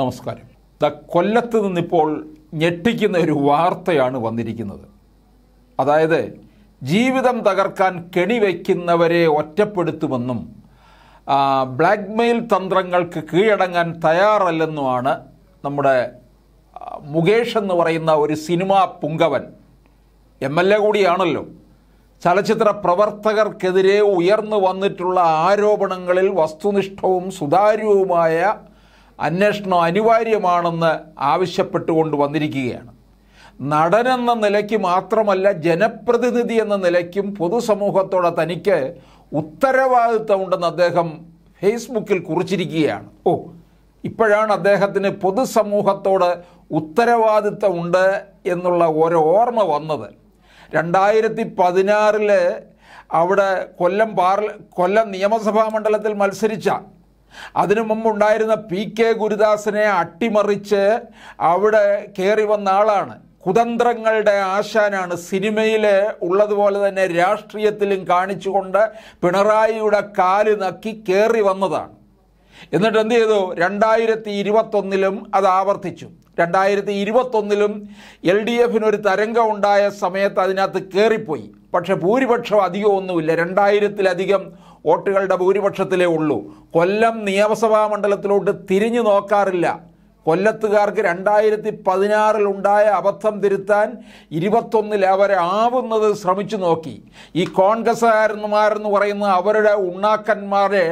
നമസ്കാരം ദ കൊല്ലത്ത് നിന്നിപ്പോൾ ഞെട്ടിക്കുന്ന ഒരു വാർത്തയാണ് വന്നിരിക്കുന്നത് അതായത് ജീവിതം തകർക്കാൻ കെണി വയ്ക്കുന്നവരെ ഒറ്റപ്പെടുത്തുമെന്നും ബ്ലാക്ക്മെയിൽ തന്ത്രങ്ങൾക്ക് കീഴടങ്ങാൻ തയ്യാറല്ലെന്നുമാണ് നമ്മുടെ മുകേഷ് എന്ന് പറയുന്ന ഒരു സിനിമാ പുങ്കവൻ എം എൽ എ കൂടിയാണല്ലോ ചലച്ചിത്ര പ്രവർത്തകർക്കെതിരെ ഉയർന്നു വന്നിട്ടുള്ള ആരോപണങ്ങളിൽ വസ്തുനിഷ്ഠവും സുതാര്യവുമായ അന്വേഷണം അനിവാര്യമാണെന്ന് ആവശ്യപ്പെട്ടുകൊണ്ട് വന്നിരിക്കുകയാണ് നടനെന്ന നിലയ്ക്ക് മാത്രമല്ല ജനപ്രതിനിധി എന്ന നിലയ്ക്കും പൊതുസമൂഹത്തോടെ തനിക്ക് ഉത്തരവാദിത്തമുണ്ടെന്ന് അദ്ദേഹം ഫേസ്ബുക്കിൽ കുറിച്ചിരിക്കുകയാണ് ഓ ഇപ്പോഴാണ് അദ്ദേഹത്തിന് പൊതുസമൂഹത്തോട് ഉത്തരവാദിത്വമുണ്ട് എന്നുള്ള ഒരു ഓർമ്മ വന്നത് രണ്ടായിരത്തി പതിനാറിൽ അവിടെ കൊല്ലം പാർല കൊല്ലം നിയമസഭാ മണ്ഡലത്തിൽ മത്സരിച്ച അതിനു ഉണ്ടായിരുന്ന പി കെ ഗുരുദാസിനെ അട്ടിമറിച്ച് അവിടെ കയറി വന്ന ആളാണ് കുതന്ത്രങ്ങളുടെ ആശാനാണ് സിനിമയിൽ ഉള്ളതുപോലെ തന്നെ രാഷ്ട്രീയത്തിലും കാണിച്ചുകൊണ്ട് പിണറായിയുടെ കാല് നക്കി കയറി വന്നതാണ് എന്നിട്ട് എന്ത് ചെയ്തു രണ്ടായിരത്തി ഇരുപത്തൊന്നിലും അത് ആവർത്തിച്ചു രണ്ടായിരത്തി ഇരുപത്തൊന്നിലും എൽ ഡി എഫിനൊരു തരംഗം ഉണ്ടായ സമയത്ത് അതിനകത്ത് കയറിപ്പോയി പക്ഷേ ഭൂരിപക്ഷം അധികമൊന്നുമില്ല രണ്ടായിരത്തിലധികം വോട്ടുകളുടെ ഭൂരിപക്ഷത്തിലേ ഉള്ളൂ കൊല്ലം നിയമസഭാ മണ്ഡലത്തിലോട്ട് തിരിഞ്ഞു നോക്കാറില്ല കൊല്ലത്തുകാർക്ക് രണ്ടായിരത്തി പതിനാറിൽ ഉണ്ടായ അബദ്ധം തിരുത്താൻ ഇരുപത്തൊന്നിൽ അവരെ ആവുന്നത് ശ്രമിച്ചു നോക്കി ഈ കോൺഗ്രസ്സുകാരന്മാരെന്ന് പറയുന്ന അവരുടെ ഉണ്ണാക്കന്മാരെ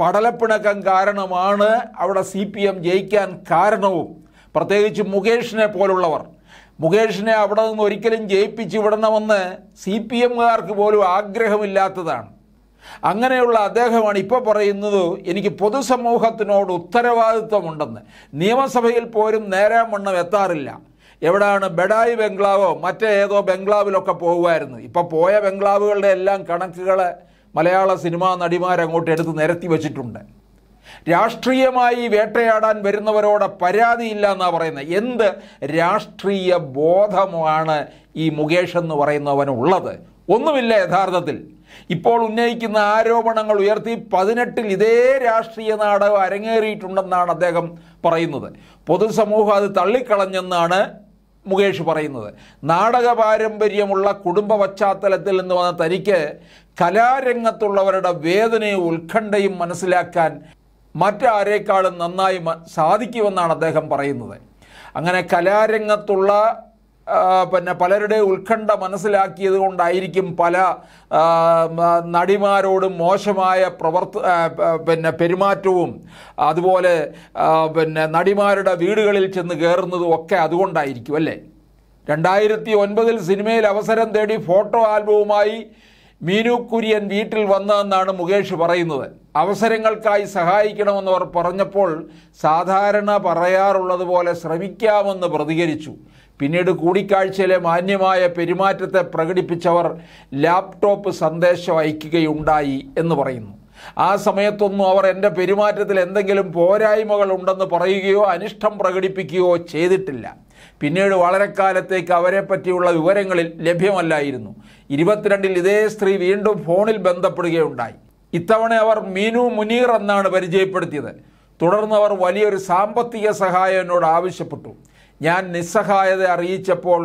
പടലപ്പിണക്കം കാരണമാണ് അവിടെ സി പി എം ജയിക്കാൻ കാരണവും പ്രത്യേകിച്ച് മുകേഷിനെ പോലുള്ളവർ മുകേഷിനെ അവിടെ നിന്ന് ഒരിക്കലും ജയിപ്പിച്ച് വിടണമെന്ന് സി പി എമ്മുകാർക്ക് പോലും ആഗ്രഹമില്ലാത്തതാണ് അങ്ങനെയുള്ള അദ്ദേഹമാണ് ഇപ്പോൾ പറയുന്നത് എനിക്ക് പൊതുസമൂഹത്തിനോട് ഉത്തരവാദിത്വമുണ്ടെന്ന് നിയമസഭയിൽ പോലും നേരം വണ്ണം എത്താറില്ല എവിടെയാണ് ബഡായി ബംഗ്ലാവോ മറ്റേ ഏതോ ബംഗ്ലാവിലൊക്കെ പോകുമായിരുന്നു ഇപ്പോൾ പോയ ബംഗ്ലാവുകളുടെ എല്ലാം കണക്കുകൾ മലയാള സിനിമാ നടിമാരങ്ങോട്ട് എടുത്ത് നിരത്തി വച്ചിട്ടുണ്ട് രാഷ്ട്രീയമായി വേട്ടയാടാൻ വരുന്നവരോട് പരാതിയില്ല എന്നാണ് പറയുന്നത് എന്ത് രാഷ്ട്രീയ ബോധമാണ് ഈ മുകേഷ് എന്ന് പറയുന്നവനുള്ളത് ഒന്നുമില്ല യഥാർത്ഥത്തിൽ ഇപ്പോൾ ഉന്നയിക്കുന്ന ആരോപണങ്ങൾ ഉയർത്തി പതിനെട്ടിൽ ഇതേ രാഷ്ട്രീയ നാടകം അരങ്ങേറിയിട്ടുണ്ടെന്നാണ് അദ്ദേഹം പറയുന്നത് പൊതുസമൂഹം അത് തള്ളിക്കളഞ്ഞെന്നാണ് മുകേഷ് പറയുന്നത് നാടക പാരമ്പര്യമുള്ള കുടുംബ പശ്ചാത്തലത്തിൽ നിന്ന് വന്ന തനിക്ക് കലാരംഗത്തുള്ളവരുടെ വേദനയും ഉത്കണ്ഠയും മനസ്സിലാക്കാൻ മറ്റാരേക്കാളും നന്നായി സാധിക്കുമെന്നാണ് അദ്ദേഹം പറയുന്നത് അങ്ങനെ കലാരംഗത്തുള്ള പിന്നെ പലരുടെ ഉത്കണ്ഠ മനസ്സിലാക്കിയത് കൊണ്ടായിരിക്കും പല നടിമാരോടും മോശമായ പ്രവർത്ത പിന്നെ പെരുമാറ്റവും അതുപോലെ പിന്നെ നടിമാരുടെ വീടുകളിൽ ചെന്ന് കയറുന്നതും ഒക്കെ അതുകൊണ്ടായിരിക്കും അല്ലേ രണ്ടായിരത്തി ഒൻപതിൽ സിനിമയിൽ അവസരം തേടി ഫോട്ടോ ആൽബവുമായി മീനു കുര്യൻ വീട്ടിൽ വന്നതെന്നാണ് മുകേഷ് പറയുന്നത് അവസരങ്ങൾക്കായി സഹായിക്കണമെന്നവർ പറഞ്ഞപ്പോൾ സാധാരണ പറയാറുള്ളത് പോലെ ശ്രമിക്കാമെന്ന് പ്രതികരിച്ചു പിന്നീട് കൂടിക്കാഴ്ചയിലെ മാന്യമായ പെരുമാറ്റത്തെ പ്രകടിപ്പിച്ചവർ ലാപ്ടോപ്പ് സന്ദേശം അയക്കുകയുണ്ടായി എന്ന് പറയുന്നു ആ സമയത്തൊന്നും അവർ എൻ്റെ പെരുമാറ്റത്തിൽ എന്തെങ്കിലും പോരായ്മകൾ ഉണ്ടെന്ന് പറയുകയോ അനിഷ്ടം പ്രകടിപ്പിക്കുകയോ ചെയ്തിട്ടില്ല പിന്നീട് വളരെ കാലത്തേക്ക് അവരെ പറ്റിയുള്ള വിവരങ്ങളിൽ ലഭ്യമല്ലായിരുന്നു ഇരുപത്തിരണ്ടിൽ ഇതേ സ്ത്രീ വീണ്ടും ഫോണിൽ ബന്ധപ്പെടുകയുണ്ടായി ഇത്തവണ അവർ മീനു മുനീർ എന്നാണ് പരിചയപ്പെടുത്തിയത് തുടർന്ന് അവർ വലിയൊരു സാമ്പത്തിക സഹായം എന്നോട് ആവശ്യപ്പെട്ടു ഞാൻ നിസ്സഹായത അറിയിച്ചപ്പോൾ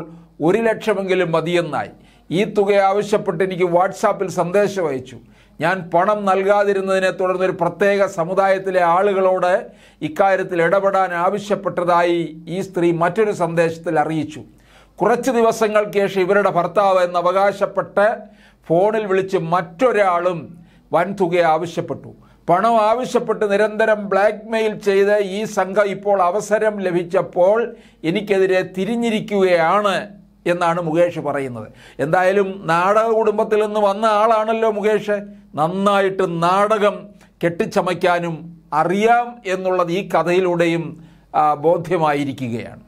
ഒരു ലക്ഷമെങ്കിലും മതിയെന്നായി ഈ തുക ആവശ്യപ്പെട്ട് എനിക്ക് വാട്സാപ്പിൽ സന്ദേശം അയച്ചു ഞാൻ പണം നൽകാതിരുന്നതിനെ തുടർന്ന് ഒരു പ്രത്യേക സമുദായത്തിലെ ആളുകളോട് ഇക്കാര്യത്തിൽ ഇടപെടാൻ ആവശ്യപ്പെട്ടതായി ഈ സ്ത്രീ മറ്റൊരു സന്ദേശത്തിൽ അറിയിച്ചു കുറച്ച് ദിവസങ്ങൾക്ക് ശേഷം ഇവരുടെ ഭർത്താവ് എന്ന് അവകാശപ്പെട്ട് ഫോണിൽ വിളിച്ച് മറ്റൊരാളും വൻതുക ആവശ്യപ്പെട്ടു പണം ആവശ്യപ്പെട്ട് നിരന്തരം ബ്ലാക്ക് മെയിൽ ചെയ്ത് ഈ സംഘം ഇപ്പോൾ അവസരം ലഭിച്ചപ്പോൾ എനിക്കെതിരെ തിരിഞ്ഞിരിക്കുകയാണ് എന്നാണ് മുകേഷ് പറയുന്നത് എന്തായാലും നാടക കുടുംബത്തിൽ നിന്ന് വന്ന ആളാണല്ലോ മുകേഷ് നന്നായിട്ട് നാടകം കെട്ടിച്ചമയ്ക്കാനും അറിയാം എന്നുള്ളത് ഈ കഥയിലൂടെയും ബോധ്യമായിരിക്കുകയാണ്